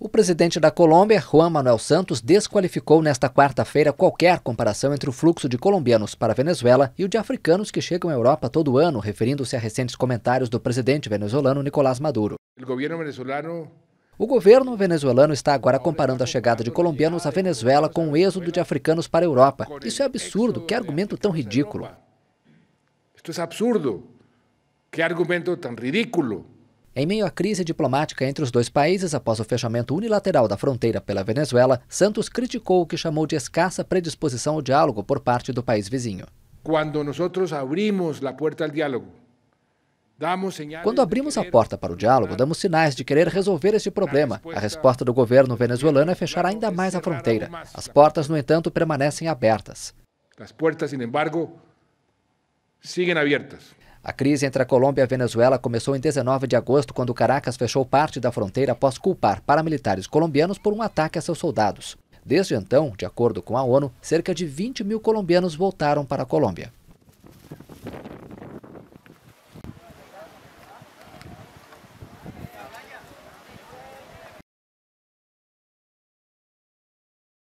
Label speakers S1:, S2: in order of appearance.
S1: O presidente da Colômbia, Juan Manuel Santos, desqualificou nesta quarta-feira qualquer comparação entre o fluxo de colombianos para a Venezuela e o de africanos que chegam à Europa todo ano, referindo-se a recentes comentários do presidente venezuelano Nicolás Maduro.
S2: O governo venezuelano
S1: o governo venezuelano está agora comparando a chegada de colombianos à Venezuela com o êxodo de africanos para a Europa. Isso é absurdo, que argumento tão ridículo. Isso é absurdo,
S2: que argumento tão ridículo.
S1: Em meio à crise diplomática entre os dois países após o fechamento unilateral da fronteira pela Venezuela, Santos criticou o que chamou de escassa predisposição ao diálogo por parte do país vizinho.
S2: Quando nós abrimos a porta ao diálogo,
S1: quando abrimos a porta para o diálogo, damos sinais de querer resolver este problema. A resposta do governo venezuelano é fechar ainda mais a fronteira. As portas, no entanto, permanecem abertas.
S2: As portas, sin embargo, siguen abertas.
S1: A crise entre a Colômbia e a Venezuela começou em 19 de agosto, quando Caracas fechou parte da fronteira após culpar paramilitares colombianos por um ataque a seus soldados. Desde então, de acordo com a ONU, cerca de 20 mil colombianos voltaram para a Colômbia.